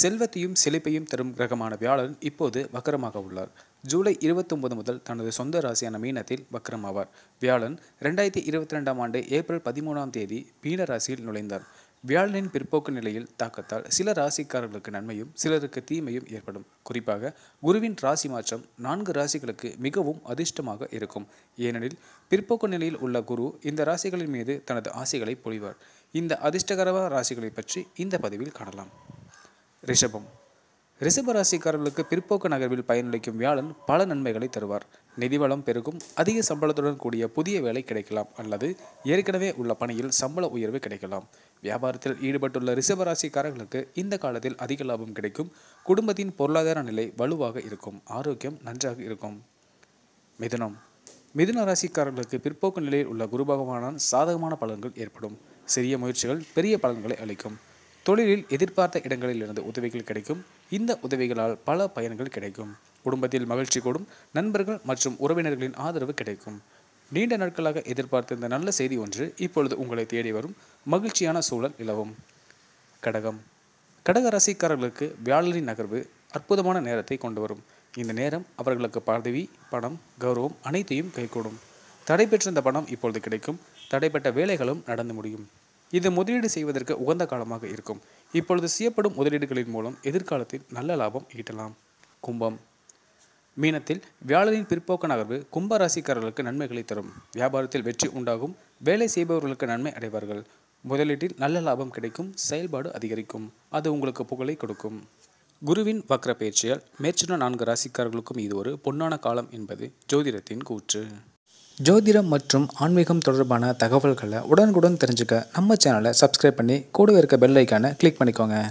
செல்வத்தையும் செழிப்பையும் தரும் கிரகமான வியாழன் இப்போது வக்கரமாக உள்ளார் ஜூலை இருபத்தொன்பது முதல் தனது சொந்த ராசியான மீனத்தில் வக்கரமாவார் வியாழன் ரெண்டாயிரத்தி இருபத்தி ரெண்டாம் ஆண்டு ஏப்ரல் பதிமூணாம் தேதி மீன ராசியில் நுழைந்தார் வியாழனின் பிற்போக்கு நிலையில் தாக்கத்தால் சில ராசிக்காரர்களுக்கு நன்மையும் சிலருக்கு தீமையும் ஏற்படும் குறிப்பாக குருவின் ராசி மாற்றம் நான்கு ராசிகளுக்கு மிகவும் அதிர்ஷ்டமாக இருக்கும் ஏனெனில் பிற்போக்கு நிலையில் உள்ள குரு இந்த ராசிகளின் மீது தனது ஆசைகளை பொழிவார் இந்த அதிர்ஷ்டகரவ ராசிகளை பற்றி இந்த பதிவில் காணலாம் ரிஷபம் ரிஷபராசிக்காரர்களுக்கு பிற்போக்கு நகர்வில் பயனளிக்கும் வியாழன் பல நன்மைகளை தருவார் நிதிவளம் பெருகும் அதிக சம்பளத்துடன் கூடிய புதிய வேலை கிடைக்கலாம் அல்லது ஏற்கனவே உள்ள பணியில் சம்பள உயர்வு கிடைக்கலாம் வியாபாரத்தில் ஈடுபட்டுள்ள ரிஷபராசிக்காரர்களுக்கு இந்த காலத்தில் அதிக லாபம் கிடைக்கும் குடும்பத்தின் பொருளாதார நிலை வலுவாக இருக்கும் ஆரோக்கியம் நன்றாக இருக்கும் மிதுனம் மிதுன ராசிக்காரர்களுக்கு பிற்போக்கு நிலையில் உள்ள குரு பகவானால் சாதகமான பலன்கள் ஏற்படும் சிறிய முயற்சிகள் பெரிய பலன்களை அளிக்கும் தொழிலில் எதிர்பார்த்த இடங்களிலிருந்து உதவிகள் கிடைக்கும் இந்த உதவிகளால் பல பயன்கள் கிடைக்கும் குடும்பத்தில் மகிழ்ச்சி கூடும் நண்பர்கள் மற்றும் உறவினர்களின் ஆதரவு கிடைக்கும் நீண்ட நாட்களாக எதிர்பார்த்த இந்த நல்ல செய்தி ஒன்று இப்பொழுது உங்களை தேடி வரும் மகிழ்ச்சியான சூழல் நிலவும் கடகம் கடக ராசிக்காரர்களுக்கு வியாழனின் நகர்வு அற்புதமான நேரத்தை கொண்டு வரும் இந்த நேரம் அவர்களுக்கு பதவி பணம் கௌரவம் அனைத்தையும் கைகூடும் தடைபெற்றிருந்த பணம் இப்பொழுது கிடைக்கும் தடைப்பட்ட வேலைகளும் நடந்து முடியும் இது முதலீடு செய்வதற்கு உகந்த காலமாக இருக்கும் இப்பொழுது செய்யப்படும் முதலீடுகளின் மூலம் எதிர்காலத்தில் நல்ல லாபம் ஈட்டலாம் கும்பம் மீனத்தில் வியாழனின் பிற்போக்க நகர்வு கும்ப ராசிக்காரர்களுக்கு நன்மைகளை தரும் வியாபாரத்தில் வெற்றி உண்டாகும் வேலை செய்பவர்களுக்கு நன்மை அடைவார்கள் முதலீட்டில் நல்ல லாபம் கிடைக்கும் செயல்பாடு அதிகரிக்கும் அது உங்களுக்கு புகழை கொடுக்கும் குருவின் வக்ர பயிற்சியால் மேற்சொன்ன நான்கு ராசிக்காரர்களுக்கும் இது ஒரு பொன்னான காலம் என்பது ஜோதிடத்தின் கூற்று ஜோதிடம் மற்றும் ஆன்மீகம் தொடர்பான தகவல்களை உடனுக்குடன் தெரிஞ்சுக்க நம்ம சேனலை சப்ஸ்கிரைப் பண்ணி கூடவே இருக்க பெல் ஐக்கானை கிளிக் பண்ணிக்கோங்க